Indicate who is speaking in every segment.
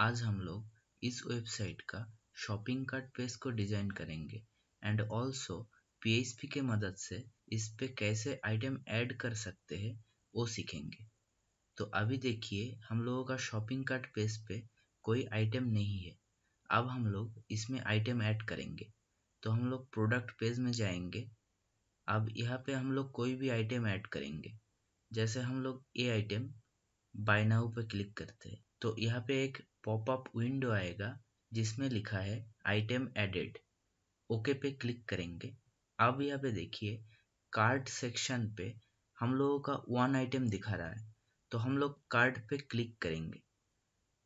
Speaker 1: आज हम लोग इस वेबसाइट का शॉपिंग कार्ट पेज को डिज़ाइन करेंगे एंड ऑल्सो पी के मदद से इस पे कैसे आइटम ऐड कर सकते हैं वो सीखेंगे तो अभी देखिए हम लोगों का शॉपिंग कार्ट पेज पे कोई आइटम नहीं है अब हम लोग इसमें आइटम ऐड करेंगे तो हम लोग प्रोडक्ट पेज में जाएंगे अब यहाँ पे हम लोग कोई भी आइटम ऐड करेंगे जैसे हम लोग ये आइटम बाय नाउ पे क्लिक करते हैं तो यहाँ पे एक पॉपअप विंडो आएगा जिसमें लिखा है आइटम एडेड ओके पे क्लिक करेंगे अब यहाँ पे देखिए कार्ड सेक्शन पे हम लोगों का वन आइटम दिखा रहा है तो हम लोग कार्ड पे क्लिक करेंगे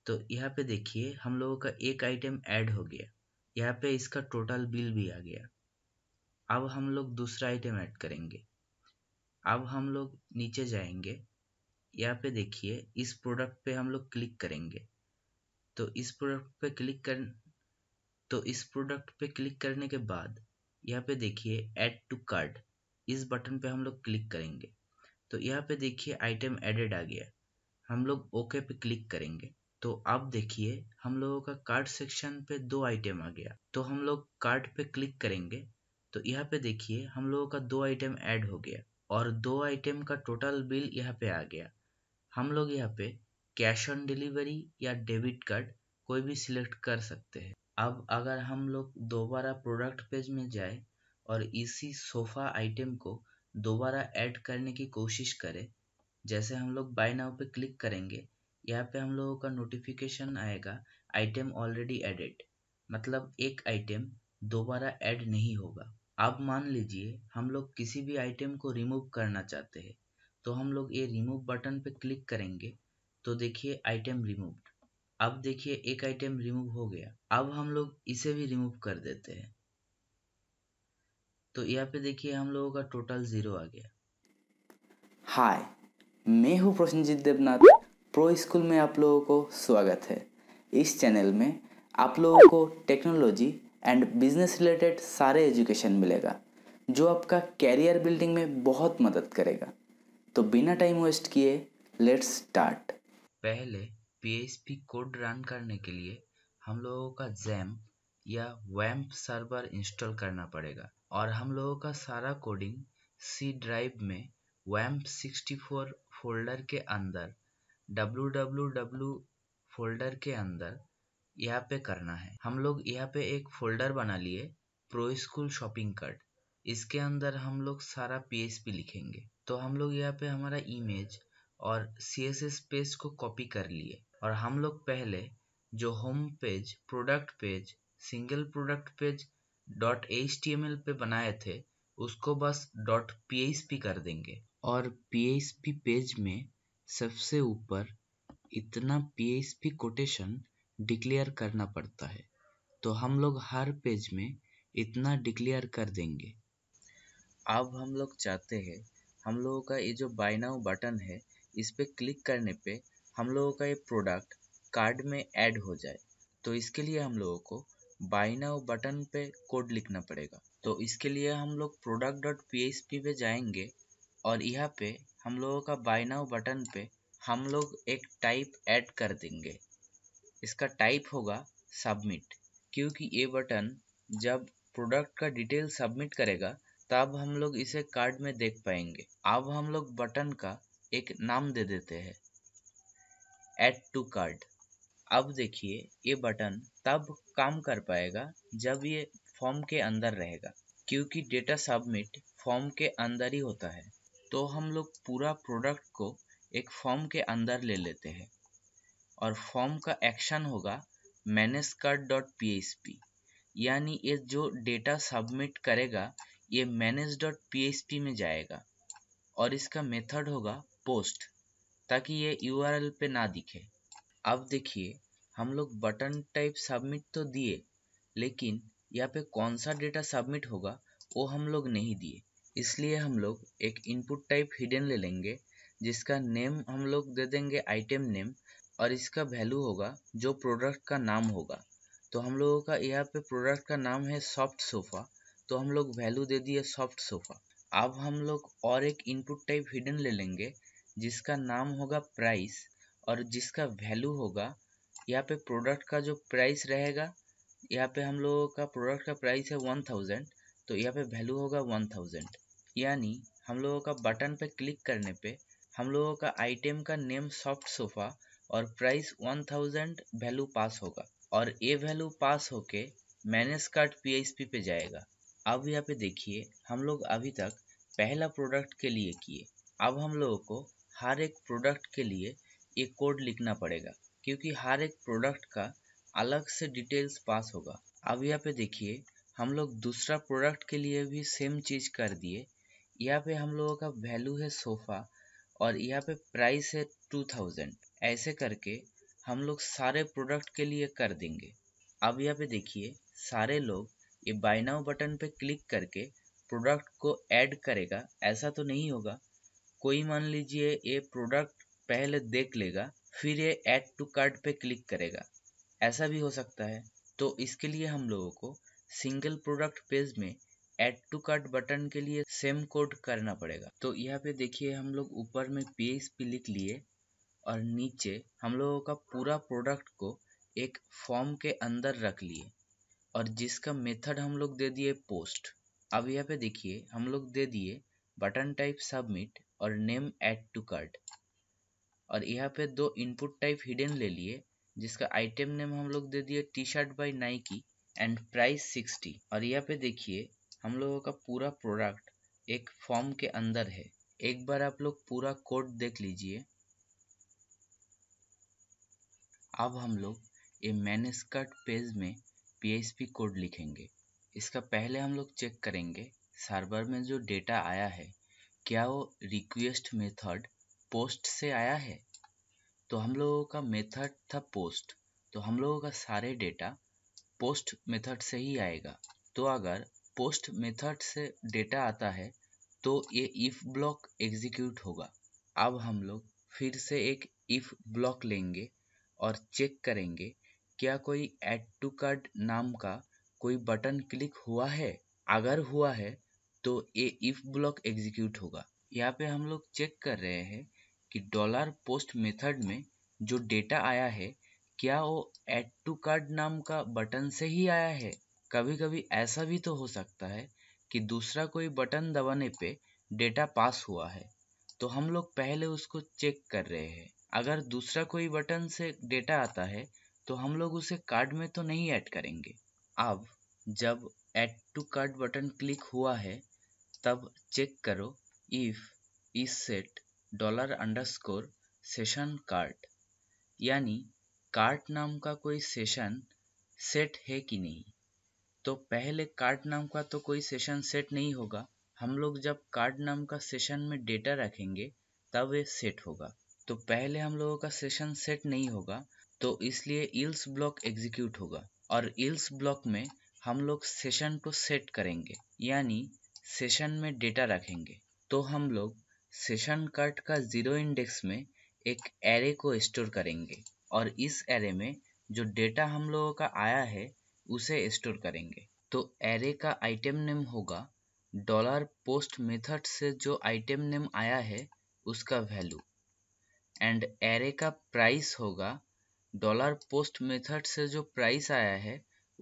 Speaker 1: तो यहाँ पे देखिए हम लोगों का एक आइटम ऐड हो गया यहाँ पे इसका टोटल बिल भी आ गया अब हम लोग दूसरा आइटम ऐड करेंगे अब हम लोग नीचे जाएंगे यहाँ पे देखिए इस प्रोडक्ट पे हम लोग क्लिक करेंगे तो इस प्रोडक्ट पे क्लिक कर तो इस प्रोडक्ट पे क्लिक करने के बाद यहाँ पे देखिए ऐड टू कार्ड इस बटन पे हम लोग क्लिक करेंगे तो यहाँ पे देखिए आइटम एडेड आ गया हम लोग ओके पे क्लिक करेंगे तो अब देखिए हम लोगों का कार्ड सेक्शन पे दो आइटम आ गया तो हम लोग कार्ड पे क्लिक करेंगे तो यहाँ पे देखिए हम लोगों का दो आइटम ऐड हो गया और दो आइटम का टोटल बिल यहाँ पे आ गया हम लोग यहाँ पे कैश ऑन डिलीवरी या डेबिट कार्ड कोई भी सिलेक्ट कर सकते हैं अब अगर हम लोग दोबारा प्रोडक्ट पेज में जाए और इसी सोफ़ा आइटम को दोबारा ऐड करने की कोशिश करें जैसे हम लोग बाय नाउ पे क्लिक करेंगे यहाँ पे हम लोगों का नोटिफिकेशन आएगा आइटम ऑलरेडी एडेड मतलब एक आइटम दोबारा ऐड नहीं होगा अब मान लीजिए हम लोग किसी भी आइटम को रिमूव करना चाहते हैं तो हम लोग ये रिमूव बटन पे क्लिक करेंगे तो देखिए आइटम रिमूव अब देखिए एक आइटम रिमूव हो गया अब हम लोग इसे भी रिमूव कर देते हैं तो यहाँ पे देखिए हम लोगों का टोटल ज़ीरो आ गया हाय मैं हूँ प्रसन्नजीत देवनाथ प्रो स्कूल में आप लोगों को स्वागत है इस चैनल में आप लोगों को टेक्नोलॉजी एंड बिजनेस रिलेटेड सारे एजुकेशन मिलेगा जो आपका कैरियर बिल्डिंग में बहुत मदद करेगा तो बिना टाइम वेस्ट किए लेट्स स्टार्ट पहले पी कोड रन करने के लिए हम लोगों का जैम या वैम्प सर्वर इंस्टॉल करना पड़ेगा और हम लोगों का सारा कोडिंग सी ड्राइव में वैम्प 64 फोल्डर के अंदर www फोल्डर के अंदर यहाँ पे करना है हम लोग यहाँ पे एक फोल्डर बना लिए प्रो स्कूल शॉपिंग कार्ड इसके अंदर हम लोग सारा पी लिखेंगे तो हम लोग यहाँ पे हमारा इमेज और सी एस एस पेज को कॉपी कर लिए और हम लोग पहले जो home page product page single product page dot H T M L पे बनाए थे उसको बस डॉट पी एच पी कर देंगे और पी एच पी पेज में सबसे ऊपर इतना P H P quotation declare करना पड़ता है तो हम लोग हर पेज में इतना डिक्लेयर कर देंगे अब हम लोग चाहते हैं हम लोगों का ये जो बाय नाउ बटन है इस पर क्लिक करने पे हम लोगों का ये प्रोडक्ट कार्ड में ऐड हो जाए तो इसके लिए हम लोगों को बाय नाउ बटन पे कोड लिखना पड़ेगा तो इसके लिए हम लोग product dot P H P पे जाएंगे और यहाँ पे हम लोगों का बाय नाउ बटन पे हम लोग एक टाइप ऐड कर देंगे इसका टाइप होगा सबमिट क्योंकि ये बटन जब प्रोडक्ट का डिटेल सबमिट करेगा तब हम लोग इसे कार्ड में देख पाएंगे अब हम लोग बटन का एक नाम दे देते हैं एड टू कार्ड अब देखिए ये बटन तब काम कर पाएगा जब ये फॉर्म के अंदर रहेगा क्योंकि डेटा सबमिट फॉर्म के अंदर ही होता है तो हम लोग पूरा प्रोडक्ट को एक फॉर्म के अंदर ले लेते हैं और फॉर्म का एक्शन होगा मैनेज कार्ड डॉट पी यानी ये जो डेटा सबमिट करेगा ये मैनेज डॉट पी में जाएगा और इसका मेथड होगा पोस्ट ताकि ये यू पे ना दिखे अब देखिए हम लोग बटन टाइप सबमिट तो दिए लेकिन यहाँ पे कौन सा डेटा सबमिट होगा वो हम लोग नहीं दिए इसलिए हम लोग एक इनपुट टाइप हिडन ले लेंगे जिसका नेम हम लोग दे देंगे आइटम नेम और इसका वैल्यू होगा जो प्रोडक्ट का नाम होगा तो हम लोगों का यहाँ पे प्रोडक्ट का नाम है सॉफ्ट सोफ़ा तो हम लोग वैल्यू दे दिए सॉफ्ट सोफा अब हम लोग और एक इनपुट टाइप हिडन ले लेंगे जिसका नाम होगा प्राइस और जिसका वैल्यू होगा यहाँ पे प्रोडक्ट का जो प्राइस रहेगा यहाँ पे हम लोगों का प्रोडक्ट का प्राइस है वन थाउजेंड तो यहाँ पे वैल्यू होगा वन थाउजेंड यानी हम लोगों का बटन पे क्लिक करने पे हम लोगों का आइटम का नेम सॉफ्ट सोफ़ा और price one thousand value pass होगा और ये वैल्यू पास होके मैनेज कार्ड पी पे जाएगा अब यहाँ पे देखिए हम लोग अभी तक पहला प्रोडक्ट के लिए किए अब हम लोगों को हर एक प्रोडक्ट के लिए एक कोड लिखना पड़ेगा क्योंकि हर एक प्रोडक्ट का अलग से डिटेल्स पास होगा अब यहाँ पे देखिए हम लोग दूसरा प्रोडक्ट के लिए भी सेम चीज़ कर दिए यहाँ पे हम लोगों का वैल्यू है सोफ़ा और यहाँ पे प्राइस है टू थाउजेंड ऐसे करके हम लोग सारे प्रोडक्ट के लिए कर देंगे अब यहाँ पे देखिए सारे लोग ये बाय बटन पे क्लिक करके प्रोडक्ट को ऐड करेगा ऐसा तो नहीं होगा कोई मान लीजिए ये प्रोडक्ट पहले देख लेगा फिर ये ऐड टू कार्ड पे क्लिक करेगा ऐसा भी हो सकता है तो इसके लिए हम लोगों को सिंगल प्रोडक्ट पेज में ऐड टू कार्ड बटन के लिए सेम कोड करना पड़ेगा तो यहाँ पे देखिए हम लोग ऊपर में पेज पे लिख लिए और नीचे हम लोगों का पूरा प्रोडक्ट को एक फॉर्म के अंदर रख लिए और जिसका मेथड हम लोग दे दिए पोस्ट अब यहाँ पे देखिए हम लोग दे दिए बटन टाइप सबमिट और नेम ऐड टू कार्ड और यहाँ पे दो इनपुट टाइप हिडन ले लिए जिसका आइटम नेम हम लोग दे दिए T shirt by Nike and price sixty और यहाँ पे देखिए हम लोगों का पूरा प्रोडक्ट एक फॉर्म के अंदर है एक बार आप लोग पूरा कोड देख लीजिए अब हम लोग ये मैनेज कार्ड पेज में पी कोड लिखेंगे इसका पहले हम लोग चेक करेंगे सर्वर में जो डेटा आया है क्या वो रिक्वेस्ट मेथड पोस्ट से आया है तो हम लोगों का मेथड था पोस्ट तो हम लोगों का सारे डेटा पोस्ट मेथड से ही आएगा तो अगर पोस्ट मेथड से डेटा आता है तो ये इफ़ ब्लॉक एग्जीक्यूट होगा अब हम लोग फिर से एक इफ़ ब्लॉक लेंगे और चेक करेंगे क्या कोई ऐड टू कार्ड नाम का कोई बटन क्लिक हुआ है अगर हुआ है तो ये इफ ब्लॉक एग्जीक्यूट होगा यहाँ पे हम लोग चेक कर रहे हैं कि डॉलर पोस्ट मेथड में जो डेटा आया है क्या वो ऐड टू कार्ड नाम का बटन से ही आया है कभी कभी ऐसा भी तो हो सकता है कि दूसरा कोई बटन दबाने पे डेटा पास हुआ है तो हम लोग पहले उसको चेक कर रहे हैं अगर दूसरा कोई बटन से डेटा आता है तो हम लोग उसे कार्ड में तो नहीं ऐड करेंगे अब जब add to card button click हुआ है तब चेक करो if is set dollar underscore session card यानी कार्ड नाम का कोई सेशन सेट है कि नहीं तो पहले कार्ड नाम का तो कोई सेशन सेट नहीं होगा हम लोग जब कार्ड नाम का सेशन में डेटा रखेंगे तब ये सेट होगा तो पहले हम लोगों का सेशन सेट नहीं होगा तो इसलिए इल्स ब्लॉक एग्जीक्यूट होगा और इल्स ब्लॉक में हम लोग सेशन को सेट करेंगे यानी सेशन में डेटा रखेंगे तो हम लोग सेशन कार्ड का जीरो इंडेक्स में एक एरे को स्टोर करेंगे और इस एरे में जो डेटा हम लोगों का आया है उसे स्टोर करेंगे तो एरे का आइटम नेम होगा डॉलर पोस्ट मेथड से जो आइटम नेम आया है उसका वैल्यू एंड एरे का प्राइस होगा डॉलर पोस्ट मेथड से जो प्राइस आया है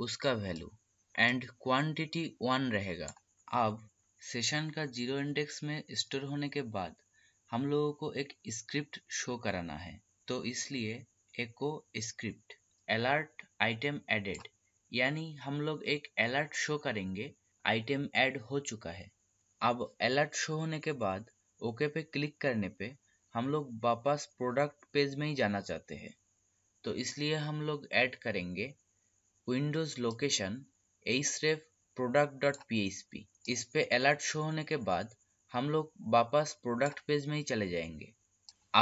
Speaker 1: उसका वैल्यू एंड क्वांटिटी वन रहेगा अब सेशन का जीरो इंडेक्स में स्टोर होने के बाद हम लोगों को एक स्क्रिप्ट शो कराना है तो इसलिए echo script alert item added यानी हम लोग एक अलर्ट शो करेंगे आइटम ऐड हो चुका है अब अलर्ट शो होने के बाद ओके पे क्लिक करने पे हम लोग वापस प्रोडक्ट पेज में ही जाना चाहते हैं तो इसलिए हम लोग ऐड करेंगे windows location href product dot P S P इस पर अलर्ट शो होने के बाद हम लोग वापस प्रोडक्ट पेज में ही चले जाएंगे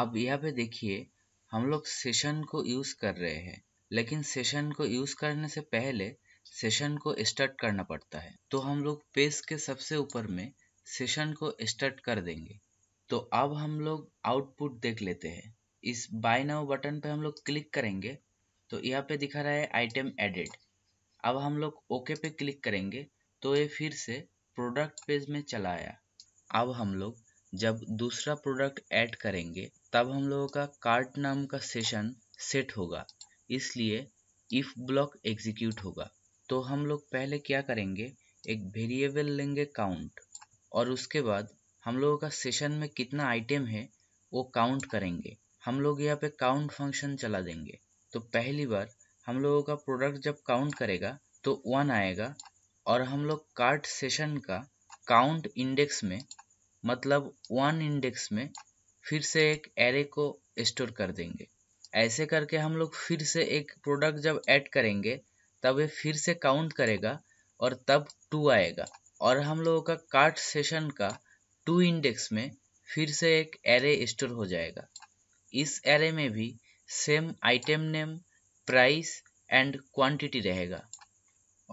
Speaker 1: आप यहाँ पे देखिए हम लोग सेशन को यूज़ कर रहे हैं लेकिन सेशन को यूज़ करने से पहले सेशन को स्टार्ट करना पड़ता है तो हम लोग पेज के सबसे ऊपर में सेशन को स्टार्ट कर देंगे तो अब हम लोग आउटपुट देख लेते हैं इस बाय नाउ बटन पे हम लोग क्लिक करेंगे तो यहाँ पे दिखा रहा है आइटम एडिट अब हम लोग ओके पे क्लिक करेंगे तो ये फिर से प्रोडक्ट पेज में चला आया अब हम लोग जब दूसरा प्रोडक्ट ऐड करेंगे तब हम लोगों का कार्ट नाम का सेशन सेट होगा इसलिए इफ ब्लॉक एग्जीक्यूट होगा तो हम लोग पहले क्या करेंगे एक वेरिएबल लेंगे काउंट और उसके बाद हम लोगों का सेशन में कितना आइटम है वो काउंट करेंगे हम लोग यहाँ पे काउंट फंक्शन चला देंगे तो पहली बार हम लोगों का प्रोडक्ट जब काउंट करेगा तो वन आएगा और हम लोग कार्ट सेशन का काउंट इंडेक्स में मतलब वन इंडेक्स में फिर से एक एरे को स्टोर कर देंगे ऐसे करके हम लोग फिर से एक प्रोडक्ट जब ऐड करेंगे तब ये फिर से काउंट करेगा और तब टू आएगा और हम लोगों का कार्ट सेशन का टू इंडेक्स में फिर से एक एरे स्टोर हो जाएगा इस एरे में भी same item name price and quantity रहेगा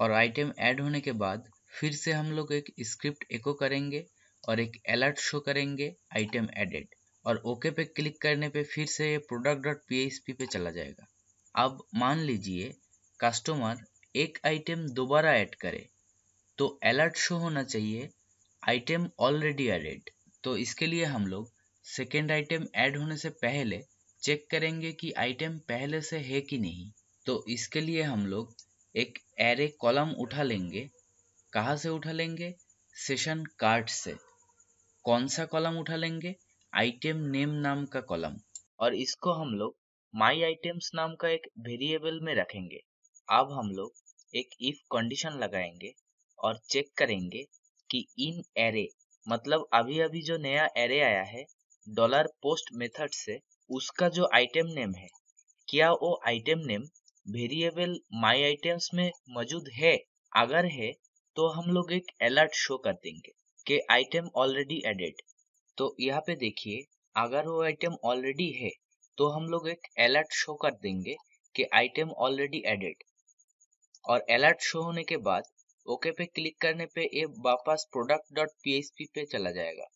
Speaker 1: और आइटम ऐड होने के बाद फिर से हम लोग एक स्क्रिप्ट एको करेंगे और एक अलर्ट शो करेंगे आइटम एडेड और ओके पे क्लिक करने पे फिर से ये प्रोडक्ट डॉट पी पे चला जाएगा अब मान लीजिए कस्टमर एक आइटम दोबारा ऐड करे तो अलर्ट शो होना चाहिए आइटम ऑलरेडी एडेड तो इसके लिए हम लोग सेकेंड आइटम ऐड होने से पहले चेक करेंगे कि आइटम पहले से है कि नहीं तो इसके लिए हम लोग एक एरे कॉलम उठा लेंगे कहाँ से उठा लेंगे सेशन कार्ड से कौन सा कॉलम उठा लेंगे आइटम नेम नाम का कॉलम और इसको हम लोग माई आइटम्स नाम का एक वेरिएबल में रखेंगे अब हम लोग एक इफ कंडीशन लगाएंगे और चेक करेंगे कि इन एरे मतलब अभी अभी जो नया एरे आया है डॉलर पोस्ट मेथड से उसका जो आइटम नेम है क्या वो item name variable my items में मौजूद है अगर है तो हम लोग एक अलर्ट शो कर देंगे कि आइटम ऑलरेडी एडेड तो यहाँ पे देखिए अगर वो आइटम ऑलरेडी है तो हम लोग एक अलर्ट शो कर देंगे कि आइटम ऑलरेडी एडेड और अलर्ट शो होने के बाद ओके पे क्लिक करने पे ये वापस प्रोडक्ट डॉट पी पे चला जाएगा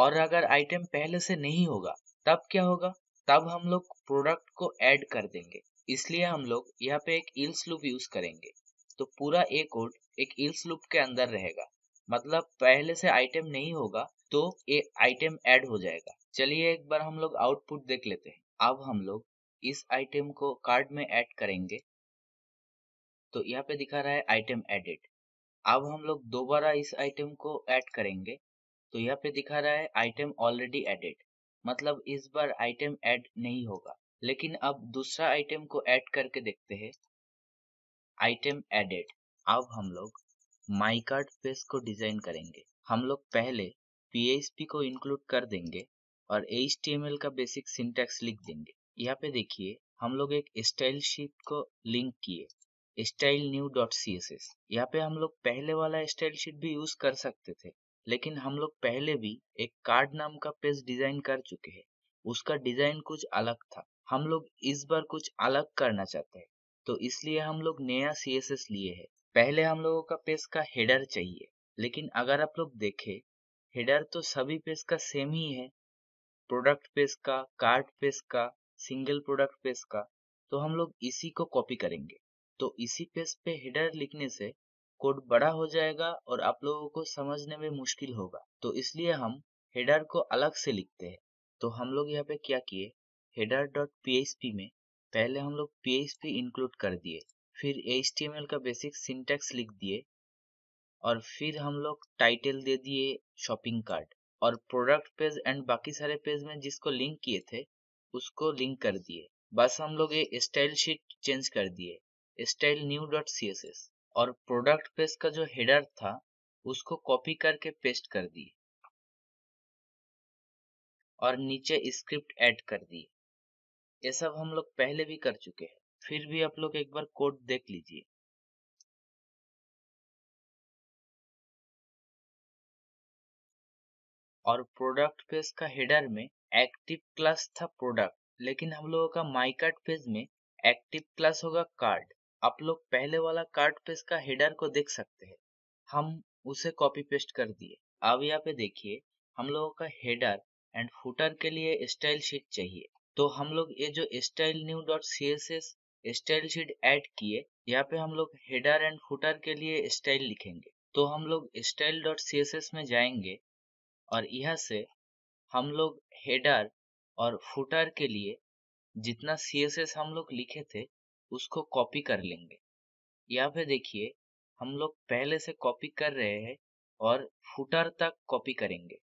Speaker 1: और अगर आइटम पहले से नहीं होगा तब क्या होगा तब हम लोग प्रोडक्ट को ऐड कर देंगे इसलिए हम लोग यहाँ पे एक इल्स लूप यूज करेंगे तो पूरा ए कोड एक इल्स लूप के अंदर रहेगा मतलब पहले से आइटम नहीं होगा तो ये आइटम ऐड हो जाएगा चलिए एक बार हम लोग आउटपुट देख लेते हैं अब हम लोग इस आइटम को कार्ड में ऐड करेंगे तो यहाँ पे दिखा रहा है आइटम एडिट अब हम लोग दोबारा इस आइटम को ऐड करेंगे तो यहाँ पे दिखा रहा है आइटम ऑलरेडी एडेड मतलब इस बार आइटम ऐड नहीं होगा लेकिन अब दूसरा आइटम को ऐड करके देखते हैं आइटम एडेड अब हम लोग माई कार्ड पेज को डिजाइन करेंगे हम लोग पहले पी को इंक्लूड कर देंगे और एच का बेसिक सिंटेक्स लिख देंगे यहाँ पे देखिए हम लोग एक स्टाइल शीट को लिंक किए style new dot C S S यहाँ पे हम लोग पहले वाला स्टाइल शीट भी यूज कर सकते थे लेकिन हम लोग पहले भी एक कार्ड नाम का पेज डिजाइन कर चुके हैं उसका डिजाइन कुछ अलग था हम लोग इस बार कुछ अलग करना चाहते हैं तो इसलिए हम लोग नया सी एस एस लिए है पहले हम लोगों का पेज का हेडर चाहिए लेकिन अगर आप लोग देखे हेडर तो सभी पेज का सेम ही है प्रोडक्ट पेज का कार्ड पेज का सिंगल प्रोडक्ट पेज का तो हम लोग इसी को कॉपी करेंगे तो इसी पेज पे हेडर लिखने से कोड बड़ा हो जाएगा और आप लोगों को समझने में मुश्किल होगा तो इसलिए हम हेडर को अलग से लिखते हैं तो हम लोग यहाँ पे क्या किए हेडर डॉट पी में पहले हम लोग पी इंक्लूड कर दिए फिर एच का बेसिक सिंटेक्स लिख दिए और फिर हम लोग टाइटल दे दिए शॉपिंग कार्ट और प्रोडक्ट पेज एंड बाकी सारे पेज में जिसको लिंक किए थे उसको लिंक कर दिए बस हम लोग ये स्टाइल शीट चेंज कर दिए style new dot C S S और प्रोडक्ट पेज का जो हेडर था उसको कॉपी करके पेस्ट कर दिए और नीचे स्क्रिप्ट ऐड कर दिए ये सब हम लोग पहले भी कर चुके हैं फिर भी आप लोग एक बार कोड देख लीजिए और प्रोडक्ट पेज का हेडर में एक्टिव क्लास था प्रोडक्ट लेकिन हम लोगों का माई कार्ड पेज में एक्टिव क्लास होगा कार्ड आप लोग पहले वाला कार्ड पेस्ट का हेडर को देख सकते हैं हम उसे कॉपी पेस्ट कर दिए अब यहाँ पे देखिए हम लोगों का हेडर एंड फुटर के लिए स्टाइल शीट चाहिए तो हम लोग ये जो style new dot C S S style sheet add किए यहाँ पे हम लोग हेडर एंड फुटर के लिए स्टाइल लिखेंगे तो हम लोग style dot C S S में जाएंगे और यहाँ से हम लोग हेडर और फुटर के लिए जितना सी एस एस हम लोग लिखे थे उसको कॉपी कर लेंगे यहाँ पे देखिए हम लोग पहले से कॉपी कर रहे हैं और फुटर तक कॉपी करेंगे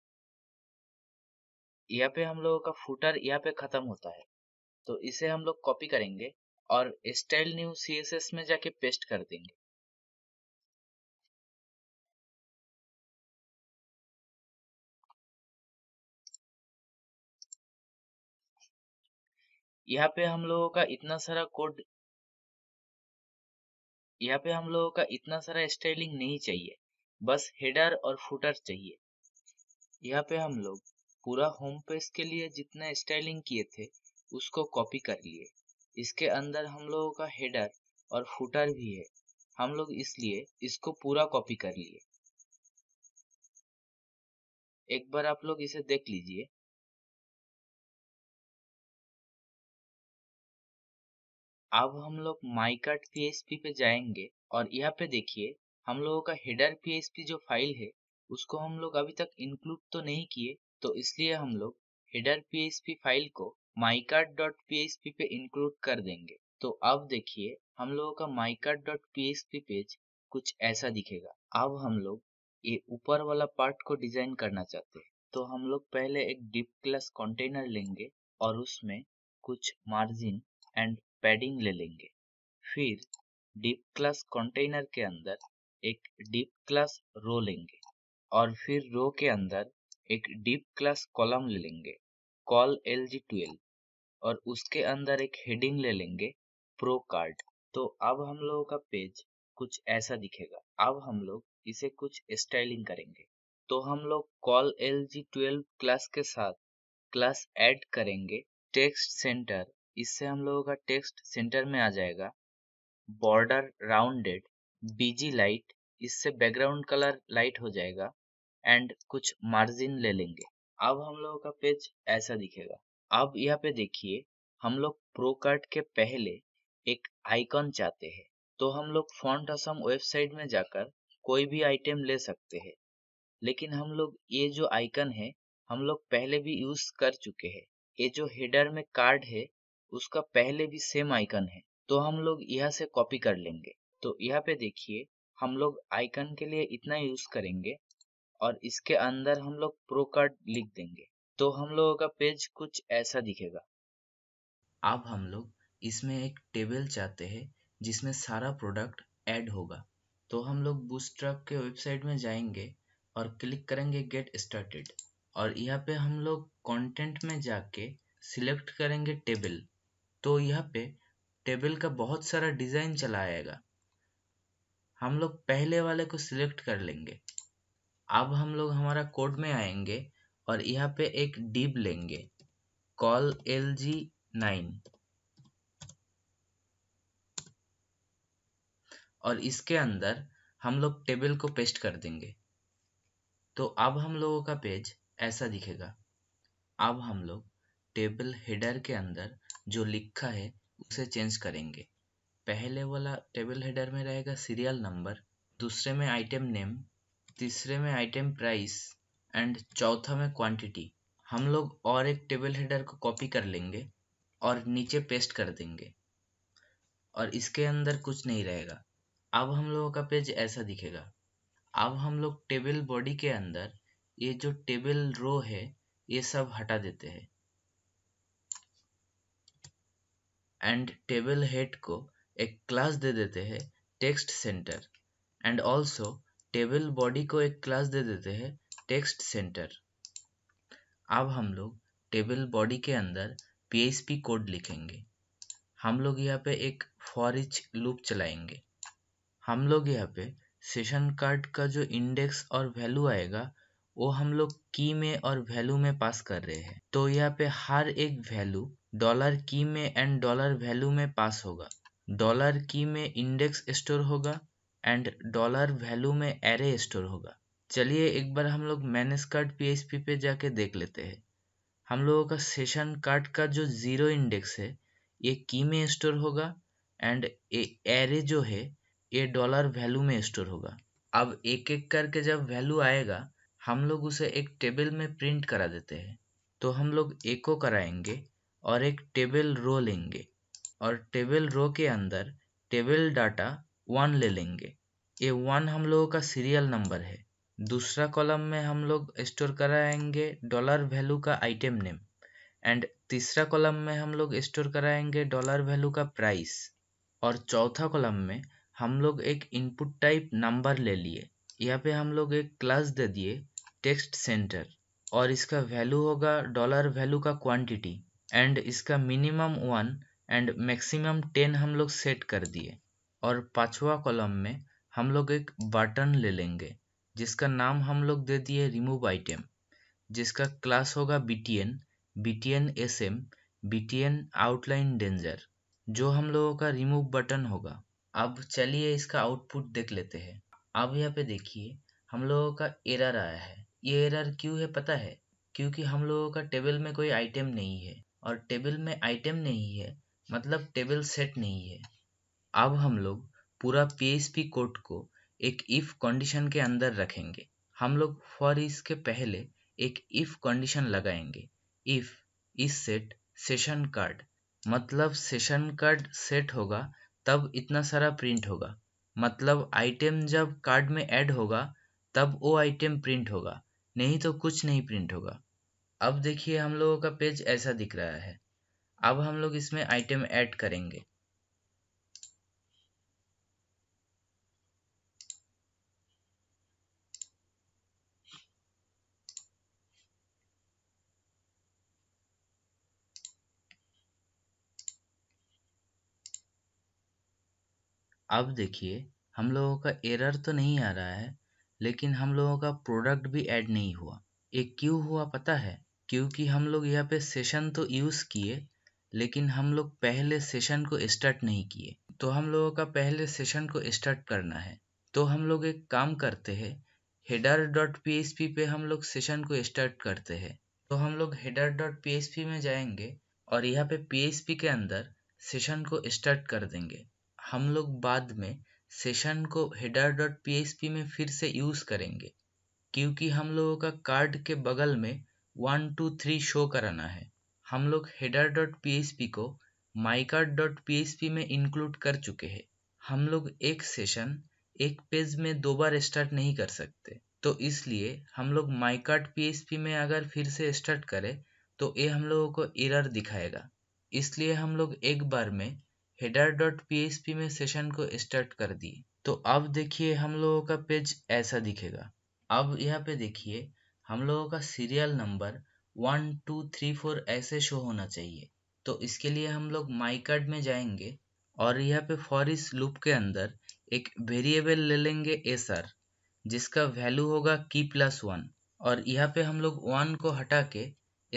Speaker 1: यहाँ पे हम लोगों का फुटर यहाँ पे खत्म होता है तो इसे हम लोग कॉपी करेंगे और स्टाइल न्यू एस में जाके पेस्ट कर देंगे यहाँ पे हम लोगों का इतना सारा कोड यहाँ पे हम लोगों का इतना सारा स्टाइलिंग नहीं चाहिए बस हेडर और फुटर चाहिए यहाँ पे हम लोग पूरा होम पेज के लिए जितना स्टाइलिंग किए थे उसको कॉपी कर लिए इसके अंदर हम लोगों का हेडर और फुटर भी है हम लोग इसलिए इसको पूरा कॉपी कर लिए एक बार आप लोग इसे देख लीजिए अब हम लोग माई पी पे जाएंगे और यहाँ पे देखिए हम लोगों का हेडर पी जो फाइल है उसको हम लोग अभी तक इंक्लूड तो नहीं किए तो इसलिए हम लोग हेडर पी फाइल को माइकार्ट डॉट पे इंक्लूड कर देंगे तो अब देखिए हम लोगों का माइकार्ट डॉट पी पेज कुछ ऐसा दिखेगा अब हम लोग ये ऊपर वाला पार्ट को डिजाइन करना चाहते हैं तो हम लोग पहले एक डिप क्लास कंटेनर लेंगे और उसमें कुछ मार्जिन एंड पैडिंग ले लेंगे फिर डीप क्लास कंटेनर के अंदर एक डीप क्लास रो लेंगे और फिर रो के अंदर एक डीप क्लास कॉलम ले लेंगे कॉल एल जी ट्वेल्व और उसके अंदर एक हेडिंग ले लेंगे प्रो कार्ड तो अब हम लोगों का पेज कुछ ऐसा दिखेगा अब हम लोग इसे कुछ स्टाइलिंग करेंगे तो हम लोग col L G twelve class के साथ क्लास ऐड करेंगे टेक्स्ट सेंटर इससे हम लोगों का टेक्स्ट सेंटर में आ जाएगा बॉर्डर राउंडेड बीजी लाइट इससे बैकग्राउंड कलर लाइट हो जाएगा एंड कुछ मार्जिन ले लेंगे अब हम लोगों का पेज ऐसा दिखेगा अब यहाँ पे देखिए हम लोग प्रो कार्ड के पहले एक आइकन चाहते हैं तो हम लोग फॉन्ट असम वेबसाइट में जाकर कोई भी आइटम ले सकते हैं लेकिन हम लोग ये जो आइकन है हम लोग पहले भी यूज कर चुके हैं ये जो हेडर में कार्ड है उसका पहले भी सेम आइकन है तो हम लोग यहाँ से कॉपी कर लेंगे तो यहाँ पे देखिए हम लोग आइकन के लिए इतना यूज करेंगे और इसके अंदर हम लोग प्रो कार्ड लिख देंगे तो हम लोगों का पेज कुछ ऐसा दिखेगा अब हम लोग इसमें एक टेबल चाहते हैं जिसमें सारा प्रोडक्ट ऐड होगा तो हम लोग बूस्ट्रक के वेबसाइट में जाएंगे और क्लिक करेंगे गेट स्टार्टेड और यहाँ पे हम लोग कंटेंट में जाके सिलेक्ट करेंगे टेबल तो यहाँ पे टेबल का बहुत सारा डिजाइन चला आएगा हम लोग पहले वाले को सिलेक्ट कर लेंगे अब हम लोग हमारा कोड में आएंगे और यहाँ पे एक डिब लेंगे कॉल एल जी नाइन और इसके अंदर हम लोग टेबल को पेस्ट कर देंगे तो अब हम लोगों का पेज ऐसा दिखेगा अब हम लोग टेबल हेडर के अंदर जो लिखा है उसे चेंज करेंगे पहले वाला टेबल हेडर में रहेगा सीरियल नंबर दूसरे में आइटम नेम तीसरे में आइटम प्राइस एंड चौथा में क्वांटिटी हम लोग और एक टेबल हेडर को कॉपी कर लेंगे और नीचे पेस्ट कर देंगे और इसके अंदर कुछ नहीं रहेगा अब हम लोगों का पेज ऐसा दिखेगा अब हम लोग टेबल बॉडी के अंदर ये जो टेबल रो है ये सब हटा देते हैं एंड टेबल हेड को एक क्लास दे देते हैं text centre and also table body को एक क्लास दे देते हैं टेक्स्ट सेंटर अब हम लोग टेबल बॉडी के अंदर पी कोड लिखेंगे हम लोग यहाँ पे एक फॉरिच लूप चलाएंगे हम लोग यहाँ पे सेशन कार्ड का जो इंडेक्स और वैल्यू आएगा वो हम लोग की में और वैल्यू में पास कर रहे हैं तो यहाँ पे हर एक वैल्यू डॉलर की में एंड डॉलर वैल्यू में पास होगा डॉलर की में इंडेक्स स्टोर होगा एंड डॉलर वैल्यू में एरे स्टोर होगा चलिए एक बार हम लोग मैनेज कार्ड पी पे जाके देख लेते हैं हम लोगों का सेशन कार्ड का जो जीरो इंडेक्स है ये की में स्टोर होगा एंड एरे जो है ये डॉलर वैल्यू में स्टोर होगा अब एक एक करके जब वैल्यू आएगा हम लोग उसे एक टेबल में प्रिंट करा देते हैं तो हम लोग एको कराएंगे और एक टेबल रो लेंगे और टेबल रो के अंदर टेबल डाटा वन ले लेंगे ये वन हम लोगों का सीरियल नंबर है दूसरा कॉलम में हम लोग स्टोर कराएंगे डॉलर वैल्यू का आइटम नेम एंड तीसरा कॉलम में हम लोग स्टोर कराएंगे डॉलर वैल्यू का प्राइस और चौथा कॉलम में हम लोग एक इनपुट टाइप नंबर ले लिए यहाँ पे हम लोग एक क्लास दे दिए टेक्स्ट सेंटर और इसका वैल्यू होगा डॉलर वैल्यू का क्वांटिटी एंड इसका minimum one and maximum ten हम लोग सेट कर दिए और पाँचवा कॉलम में हम लोग एक बटन ले लेंगे जिसका नाम हम लोग दे दिए रिमूव आइटम जिसका क्लास होगा B T N B T N S M B T N outline danger जो हम लोगों का रिमूव बटन होगा अब चलिए इसका आउटपुट देख लेते हैं अब यहाँ पे देखिए हम लोगों का एरर आया है ये एरर क्यों है पता है क्योंकि हम लोगों का टेबल में कोई आइटम नहीं है और टेबल में आइटम नहीं है मतलब टेबल सेट नहीं है अब हम लोग पूरा पी कोड को एक इफ कंडीशन के अंदर रखेंगे हम लोग फॉर इसके पहले एक इफ कंडीशन लगाएंगे if is set session card मतलब सेशन कार्ड सेट होगा तब इतना सारा प्रिंट होगा मतलब आइटम जब कार्ड में ऐड होगा तब वो आइटम प्रिंट होगा नहीं तो कुछ नहीं प्रिंट होगा अब देखिए हम लोगों का पेज ऐसा दिख रहा है अब हम लोग इसमें आइटम ऐड करेंगे अब देखिए हम लोगों का एरर तो नहीं आ रहा है लेकिन हम लोगों का प्रोडक्ट भी ऐड नहीं हुआ एक क्यों हुआ पता है क्योंकि हम लोग यहाँ पे सेशन तो यूज़ किए लेकिन हम लोग पहले सेशन को स्टार्ट नहीं किए तो हम लोगों का पहले सेशन को स्टार्ट करना है तो हम लोग एक काम करते हैं header dot P H P पे हम लोग सेशन को स्टार्ट करते हैं तो हम लोग header dot P H P में जाएंगे और यहाँ पे पी एच पी के अंदर सेशन को स्टार्ट कर देंगे हम लोग बाद में सेशन को header dot P H P में फिर से यूज़ करेंगे क्योंकि हम लोगों का कार्ड के बगल में वन टू थ्री शो कराना है हम लोग हेडर डॉट पी को माइकार डॉट पी में इंक्लूड कर चुके हैं हम लोग एक सेशन एक पेज में दो बार स्टार्ट नहीं कर सकते तो इसलिए हम लोग माइकार्ट पी में अगर फिर से स्टार्ट करें तो ये हम लोगों को एरर दिखाएगा इसलिए हम लोग एक बार में हेडर डॉट पी में सेशन को स्टार्ट कर दिए तो अब देखिए हम लोगों का पेज ऐसा दिखेगा अब यहाँ पे देखिए हम लोगों का serial number one two three four ऐसे शो होना चाहिए तो इसके लिए हम लोग माई कार्ड में जाएंगे और यहाँ पे फॉर इस लूप के अंदर एक वेरिएबल ले लेंगे एस आर जिसका वैल्यू होगा की प्लस वन और यहाँ पे हम लोग वन को हटा के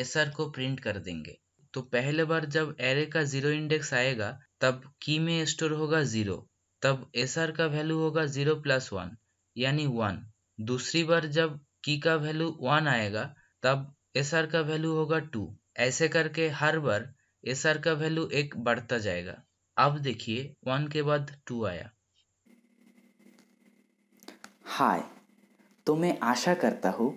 Speaker 1: एस आर को प्रिंट कर देंगे तो पहले बार जब एरे का जीरो इंडेक्स आएगा तब की में स्टोर होगा जीरो तब एस आर का वैल्यू होगा जीरो प्लस वन यानी वन दूसरी बार जब की का वैल्यू वन आएगा तब एस आर का वैल्यू होगा टू ऐसे करके हर बार एस आर का वैल्यू एक बढ़ता जाएगा अब देखिए वन के बाद टू आया हाय तो मैं आशा करता हूँ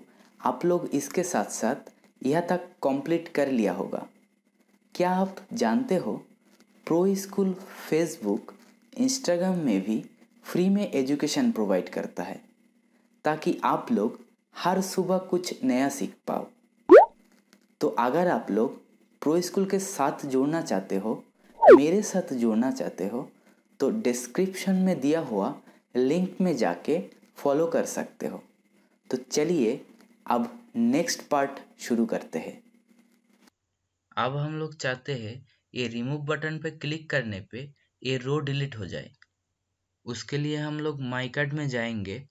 Speaker 1: आप लोग इसके साथ साथ यह तक कंप्लीट कर लिया होगा क्या आप जानते हो प्रो स्कूल फेसबुक इंस्टाग्राम में भी फ्री में एजुकेशन प्रोवाइड करता है ताकि आप लोग हर सुबह कुछ नया सीख पाओ तो अगर आप लोग प्रो स्कूल के साथ जुड़ना चाहते हो मेरे साथ जुड़ना चाहते हो तो डिस्क्रिप्शन में दिया हुआ लिंक में जाके फॉलो कर सकते हो तो चलिए अब नेक्स्ट पार्ट शुरू करते हैं अब हम लोग चाहते हैं ये रिमूव बटन पे क्लिक करने पे ये रो डिलीट हो जाए उसके लिए हम लोग माई में जाएंगे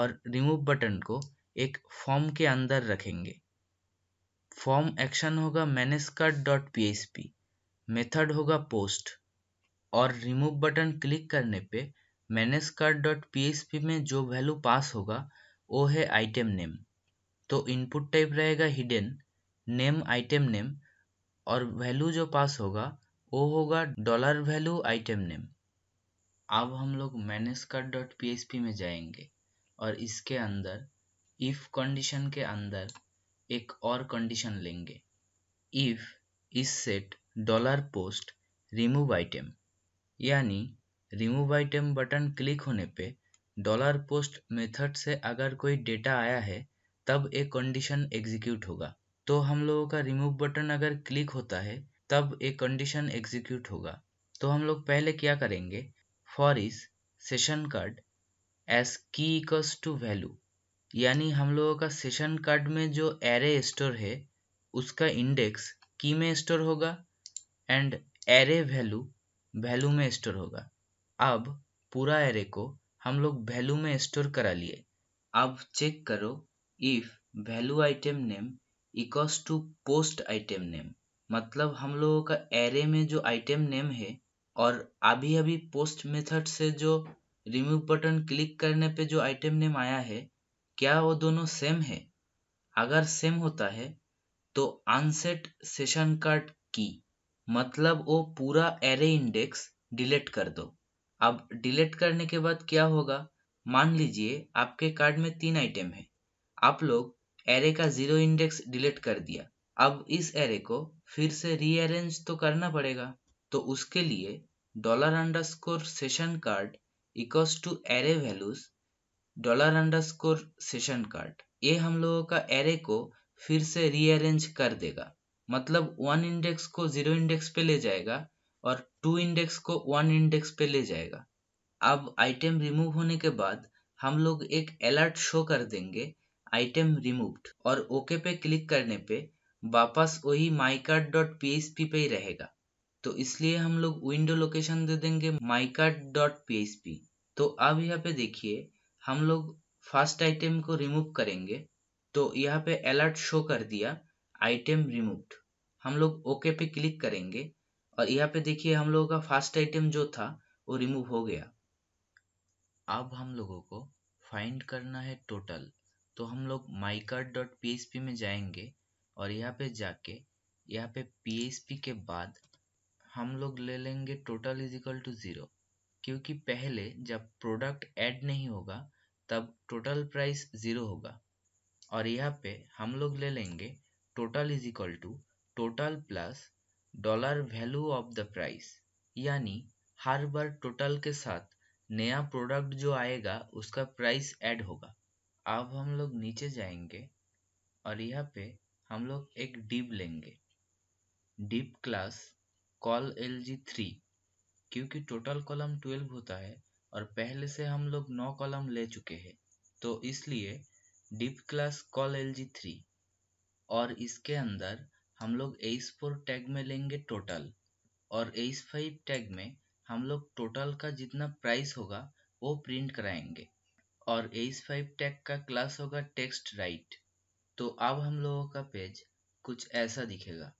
Speaker 1: और रिमूव बटन को एक फॉर्म के अंदर रखेंगे फॉर्म एक्शन होगा मैनेजकट डॉट पी मेथड होगा पोस्ट और रिमूव बटन क्लिक करने पे मैनेजकट डॉट पी में जो वैल्यू पास होगा वो है आइटम नेम तो इनपुट टाइप रहेगा हिडन नेम आइटम नेम और वैल्यू जो पास होगा वो होगा डॉलर वैल्यू आइटम नेम अब हम लोग मैनेजकट डॉट पी में जाएंगे और इसके अंदर इफ कंडीशन के अंदर एक और कंडीशन लेंगे if is set dollar post remove item यानी रिमूव आइटम बटन क्लिक होने पे डॉलर पोस्ट मेथड से अगर कोई डेटा आया है तब एक कंडीशन एग्जीक्यूट होगा तो हम लोगों का रिमूव बटन अगर क्लिक होता है तब एक कंडीशन एग्जीक्यूट होगा तो हम लोग पहले क्या करेंगे फॉर इस सेशन कार्ड एस की इक्व टू वैल्यू यानी हम लोगों का सेशन कार्ड में जो एरे स्टोर है उसका इंडेक्स की में स्टोर होगा एंड एरे वैल्यू वैल्यू में स्टोर होगा अब पूरा एरे को हम लोग वैल्यू में स्टोर करा लिए अब चेक करो if value item name equals to post item name मतलब हम लोगों का एरे में जो आइटम नेम है और अभी अभी पोस्ट मेथड से जो रिमूव बटन क्लिक करने पे जो आइटम नेम आया है क्या वो दोनों सेम है अगर सेम होता है तो अनसेट सेशन कार्ड की मतलब वो पूरा एरे इंडेक्स डिलीट कर दो अब डिलीट करने के बाद क्या होगा मान लीजिए आपके कार्ड में तीन आइटम है आप लोग एरे का जीरो इंडेक्स डिलीट कर दिया अब इस एरे को फिर से रीअरेंज तो करना पड़ेगा तो उसके लिए dollar underscore session card equal to array values dollar underscore session card ये हम लोगों का एरे को फिर से रीअरेंज कर देगा मतलब वन इंडेक्स को जीरो इंडेक्स पे ले जाएगा और टू इंडेक्स को वन इंडेक्स पे ले जाएगा अब आइटम रिमूव होने के बाद हम लोग एक अलर्ट शो कर देंगे आइटम रिमूव्ड और ओके पे क्लिक करने पे वापस वही my card dot P H P पे ही रहेगा तो इसलिए हम लोग विंडो लोकेशन दे देंगे my card dot P H P तो अब यहाँ पे देखिए हम लोग फर्स्ट आइटम को रिमूव करेंगे तो यहाँ पे अलर्ट शो कर दिया आइटम रिमूव्ड हम लोग ओके पे क्लिक करेंगे और यहाँ पे देखिए हम लोगों का फर्स्ट आइटम जो था वो रिमूव हो गया अब हम लोगों को फाइंड करना है टोटल तो हम लोग माइकार्ड डॉट पी में जाएंगे और यहाँ पे जाके यहाँ पे पी के बाद हम लोग ले लेंगे total is equal to zero क्योंकि पहले जब प्रोडक्ट ऐड नहीं होगा तब टोटल प्राइस ज़ीरो होगा और यहाँ पे हम लोग ले लेंगे total is equal to total plus dollar value of the price यानी हर बार टोटल के साथ नया प्रोडक्ट जो आएगा उसका प्राइस ऐड होगा अब हम लोग नीचे जाएंगे और यहाँ पे हम लोग एक डिप लेंगे div class col L G three क्योंकि टोटल कॉलम ट्वेल्व होता है और पहले से हम लोग नौ कॉलम ले चुके हैं तो इसलिए div class col L G three और इसके अंदर हम लोग एस फोर टैग में लेंगे टोटल और एस फाइव टैग में हम लोग टोटल का जितना प्राइस होगा वो प्रिंट कराएंगे और एस फाइव टैग का क्लास होगा टेक्स्ट राइट तो अब हम लोगों का पेज कुछ ऐसा दिखेगा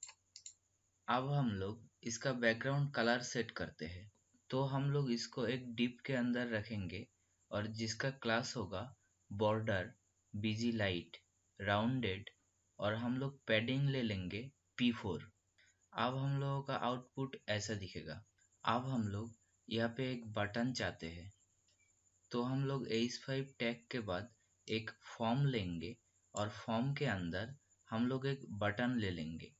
Speaker 1: अब हम लोग इसका बैकग्राउंड कलर सेट करते हैं तो हम लोग इसको एक डिप के अंदर रखेंगे और जिसका क्लास होगा बॉर्डर बिजी लाइट राउंडेड और हम लोग पैडिंग ले लेंगे पी फोर अब हम लोगों का आउटपुट ऐसा दिखेगा अब हम लोग यहाँ पे एक बटन चाहते हैं तो हम लोग एस फाइव टैग के बाद एक फॉर्म लेंगे और फॉर्म के अंदर हम लोग एक बटन ले लेंगे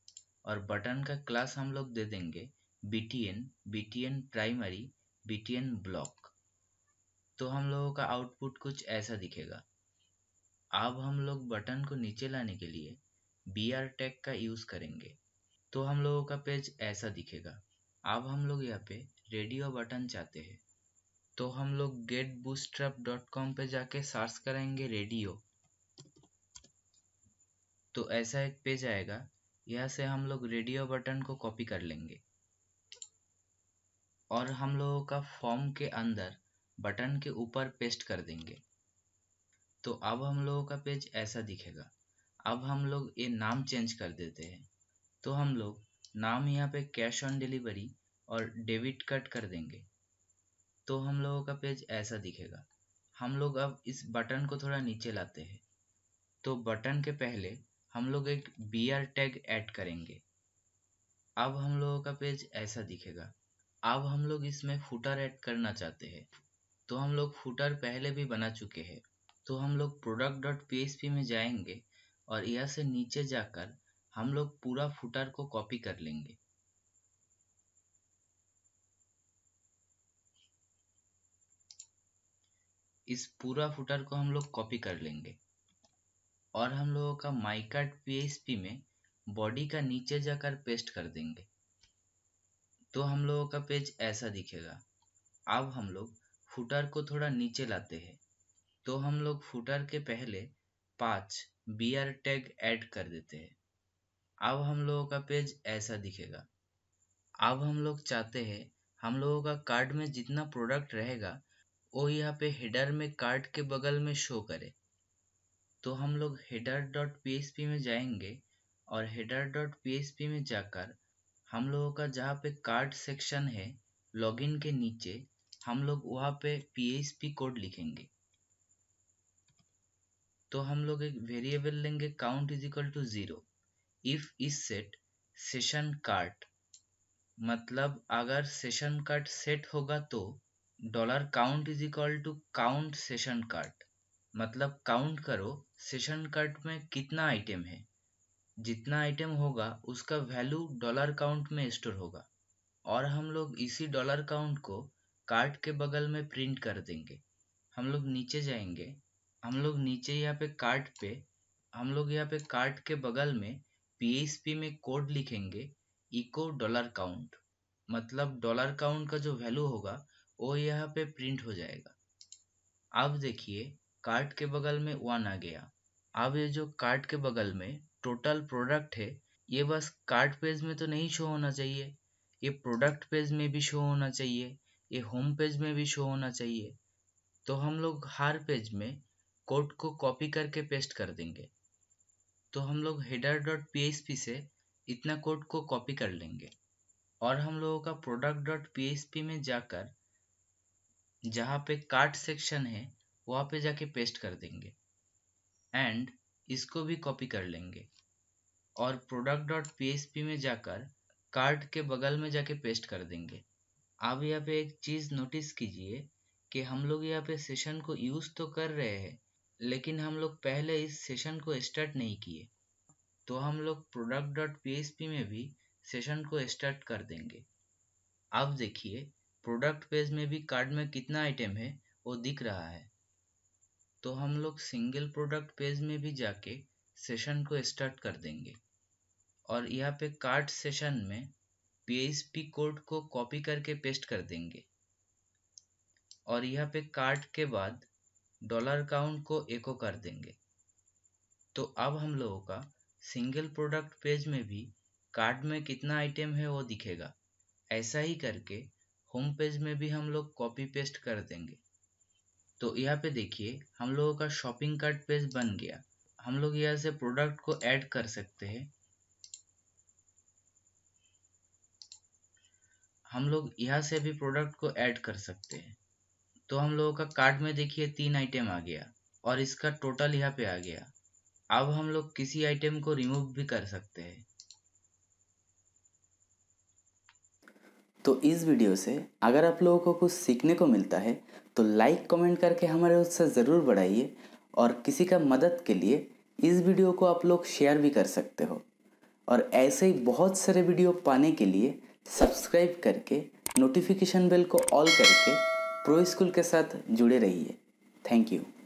Speaker 1: और बटन का क्लास हम लोग दे देंगे B T N B T N primary B T N block तो हम लोगों का आउटपुट कुछ ऐसा दिखेगा अब हम लोग बटन को नीचे लाने के लिए बी आर टैग का यूज़ करेंगे तो हम लोगों का पेज ऐसा दिखेगा अब हम लोग यहाँ पे रेडियो बटन चाहते हैं तो हम लोग गेट बूस्ट्रप डॉट कॉम पर जाके सर्च करेंगे रेडियो तो ऐसा एक पेज आएगा यहाँ से हम लोग रेडियो बटन को कॉपी कर लेंगे और हम लोगों का फॉर्म के अंदर बटन के ऊपर पेस्ट कर देंगे तो अब हम लोगों का पेज ऐसा दिखेगा अब हम लोग ये नाम चेंज कर देते हैं तो हम लोग नाम यहाँ पे कैश ऑन डिलीवरी और डेबिट कट कर देंगे तो हम लोगों का पेज ऐसा दिखेगा हम लोग अब इस बटन को थोड़ा नीचे लाते हैं तो बटन के पहले हम लोग एक बी आर टैग ऐड करेंगे अब हम लोगों का पेज ऐसा दिखेगा अब हम लोग इसमें फुटर ऐड करना चाहते हैं तो हम लोग फुटर पहले भी बना चुके हैं तो हम लोग प्रोडक्ट डॉट पी में जाएंगे और यहाँ से नीचे जाकर हम लोग पूरा फुटर को कॉपी कर लेंगे इस पूरा फुटर को हम लोग कॉपी कर लेंगे और हम लोगों का माइकाट पी में बॉडी का नीचे जाकर पेस्ट कर देंगे तो हम लोगों का पेज ऐसा दिखेगा अब हम लोग फुटर को थोड़ा नीचे लाते हैं तो हम लोग फुटर के पहले पाँच आर टैग ऐड कर देते हैं अब हम लोगों का पेज ऐसा दिखेगा अब हम लोग चाहते हैं हम लोगों का कार्ड में जितना प्रोडक्ट रहेगा वो यहाँ पे हेडर में कार्ड के बगल में शो करे तो हम लोग डॉट पी में जाएंगे और डॉट पी में जाकर हम लोगों का जहाँ पे कार्ड सेक्शन है लॉगिन के नीचे हम लोग वहाँ पे पी कोड लिखेंगे तो हम लोग एक वेरिएबल लेंगे count is equal to zero if is set session cart मतलब अगर सेशन कार्ट सेट होगा तो dollar count is equal to count session cart मतलब काउंट करो सेशन कार्ड में कितना आइटम है जितना आइटम होगा उसका वैल्यू डॉलर काउंट में स्टोर होगा और हम लोग इसी डॉलर काउंट को कार्ड के बगल में प्रिंट कर देंगे हम लोग नीचे जाएंगे हम लोग नीचे यहाँ पे कार्ड पे हम लोग यहाँ पे कार्ड के बगल में पी में कोड लिखेंगे इको डॉलर काउंट मतलब डॉलर काउंट का जो वैल्यू होगा वो यहाँ पे प्रिंट हो जाएगा अब देखिए कार्ट के बगल में वन आ गया अब ये जो कार्ट के बगल में टोटल प्रोडक्ट है ये बस कार्ट पेज में तो नहीं शो होना चाहिए ये प्रोडक्ट पेज में भी शो होना चाहिए ये होम पेज में भी शो होना चाहिए तो हम लोग हर पेज में कोड को कॉपी करके पेस्ट कर देंगे तो हम लोग हेडर डॉट पी से इतना कोड को कॉपी कर लेंगे और हम लोगों का प्रोडक्ट डॉट पी में जाकर जहाँ पे कार्ट सेक्शन है वहाँ पे जाके पेस्ट कर देंगे एंड इसको भी कॉपी कर लेंगे और प्रोडक्ट डॉट पी में जाकर कार्ड के बगल में जाके पेस्ट कर देंगे आप यहाँ पे एक चीज़ नोटिस कीजिए कि हम लोग यहाँ पे सेशन को यूज़ तो कर रहे हैं लेकिन हम लोग पहले इस सेशन को स्टार्ट नहीं किए तो हम लोग प्रोडक्ट डॉट पी में भी सेशन को स्टार्ट कर देंगे आप देखिए प्रोडक्ट पेज में भी कार्ड में कितना आइटम है वो दिख रहा है तो हम लोग सिंगल प्रोडक्ट पेज में भी जाके सेशन को स्टार्ट कर देंगे और यहाँ पे कार्ट सेशन में पी कोड को कॉपी करके पेस्ट कर देंगे और यहाँ पे कार्ट के बाद डॉलर काउंट को एको कर देंगे तो अब हम लोगों का सिंगल प्रोडक्ट पेज में भी कार्ड में कितना आइटम है वो दिखेगा ऐसा ही करके होम पेज में भी हम लोग कॉपी पेस्ट कर देंगे तो यहाँ पे देखिए हम लोगों का शॉपिंग कार्ट पेज बन गया हम लोग यहाँ से प्रोडक्ट को ऐड कर सकते हैं हम लोग यहाँ से भी प्रोडक्ट को ऐड कर सकते हैं तो हम लोगों का कार्ट में देखिए तीन आइटम आ गया और इसका टोटल यहाँ पे आ गया अब हम लोग किसी आइटम को रिमूव भी कर सकते हैं तो इस वीडियो से अगर आप लोगों को कुछ सीखने को मिलता है तो लाइक कमेंट करके हमारे उत्साह ज़रूर बढ़ाइए और किसी का मदद के लिए इस वीडियो को आप लोग शेयर भी कर सकते हो और ऐसे ही बहुत सारे वीडियो पाने के लिए सब्सक्राइब करके नोटिफिकेशन बेल को ऑल करके प्रो स्कूल के साथ जुड़े रहिए थैंक यू